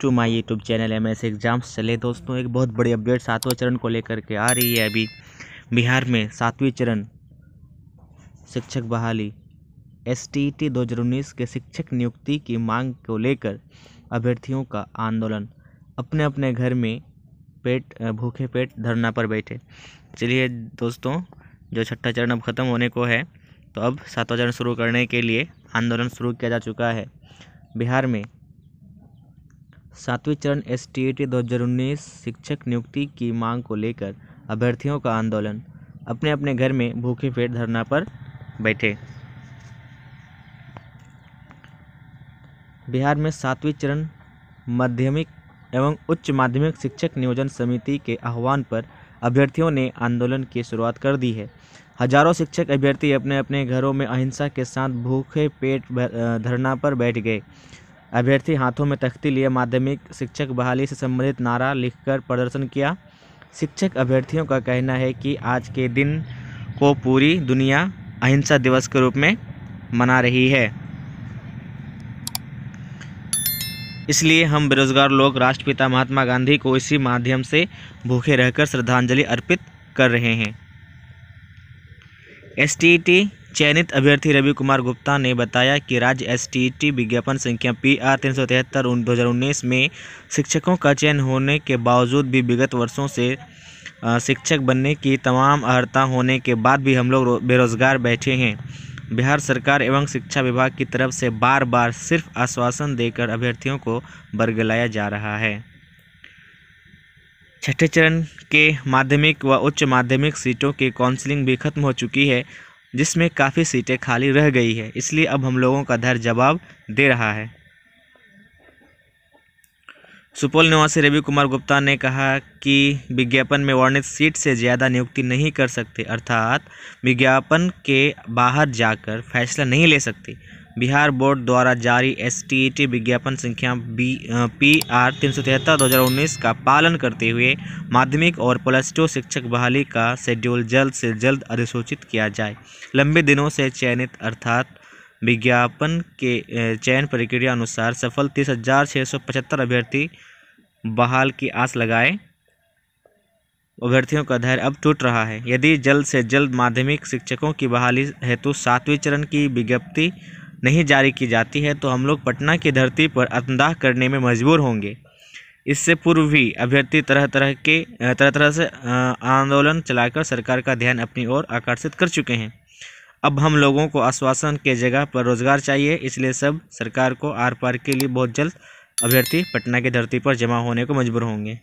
to my YouTube channel M S exams चले दोस्तों एक बहुत बड़ी अपडेट सातवें चरण को लेकर के आ रही है अभी बिहार में सातवें चरण शिक्षक बहाली एस टी टी दो के शिक्षक नियुक्ति की मांग को लेकर अभ्यर्थियों का आंदोलन अपने अपने घर में पेट भूखे पेट धरना पर बैठे चलिए दोस्तों जो छठा चरण अब ख़त्म होने को है तो अब सातवां चरण शुरू करने के लिए आंदोलन शुरू किया जा चुका है बिहार में सातवें चरण एस टी ए टी दो हज़ार उन्नीस शिक्षक नियुक्ति की मांग को लेकर अभ्यर्थियों का आंदोलन अपने अपने घर में भूखे पेट धरना पर बैठे बिहार में सातवें चरण माध्यमिक एवं उच्च माध्यमिक शिक्षक नियोजन समिति के आह्वान पर अभ्यर्थियों ने आंदोलन की शुरुआत कर दी है हजारों शिक्षक अभ्यर्थी अपने अपने घरों में अहिंसा के साथ भूखे पेट धरना पर बैठ गए अभ्यर्थी हाथों में तख्ती लिए माध्यमिक शिक्षक बहाली से संबंधित नारा लिखकर प्रदर्शन किया शिक्षक अभ्यर्थियों का कहना है कि आज के दिन को पूरी दुनिया अहिंसा दिवस के रूप में मना रही है इसलिए हम बेरोजगार लोग राष्ट्रपिता महात्मा गांधी को इसी माध्यम से भूखे रहकर श्रद्धांजलि अर्पित कर रहे हैं एस टी चयनित अभ्यर्थी रवि कुमार गुप्ता ने बताया कि राज्य एस विज्ञापन संख्या पी आर तीन सौ तिहत्तर दो हज़ार उन्नीस में शिक्षकों का चयन होने के बावजूद भी विगत वर्षों से शिक्षक बनने की तमाम अर्ता होने के बाद भी हम लोग बेरोज़गार बैठे हैं बिहार सरकार एवं शिक्षा विभाग की तरफ से बार बार सिर्फ आश्वासन देकर अभ्यर्थियों को बरगलाया जा रहा है छठे चरण के माध्यमिक व उच्च माध्यमिक सीटों की काउंसलिंग भी खत्म हो चुकी है जिसमें काफ़ी सीटें खाली रह गई है इसलिए अब हम लोगों का धर जवाब दे रहा है सुपौल निवासी रवि कुमार गुप्ता ने कहा कि विज्ञापन में वर्णित सीट से ज़्यादा नियुक्ति नहीं कर सकते अर्थात विज्ञापन के बाहर जाकर फैसला नहीं ले सकते बिहार बोर्ड द्वारा जारी एस विज्ञापन संख्या बी पी आर तीन सौ तिहत्तर दो हज़ार उन्नीस का पालन करते हुए माध्यमिक और प्लस टू शिक्षक बहाली का शेड्यूल जल्द से जल्द अधिसूचित किया जाए लंबे दिनों से चयनित अर्थात विज्ञापन के चयन प्रक्रिया अनुसार सफल तीस हज़ार छः सौ पचहत्तर अभ्यर्थी बहाल की आस लगाए अभ्यर्थियों का धैर्य अब टूट रहा है यदि जल्द से जल्द माध्यमिक शिक्षकों की बहाली हेतु सातवें चरण की विज्ञप्ति नहीं जारी की जाती है तो हम लोग पटना की धरती पर आत्मदाह करने में मजबूर होंगे इससे पूर्व भी अभ्यर्थी तरह तरह के तरह तरह से आंदोलन चलाकर सरकार का ध्यान अपनी ओर आकर्षित कर चुके हैं अब हम लोगों को आश्वासन के जगह पर रोजगार चाहिए इसलिए सब सरकार को आर पार के लिए बहुत जल्द अभ्यर्थी पटना की धरती पर जमा होने को मजबूर होंगे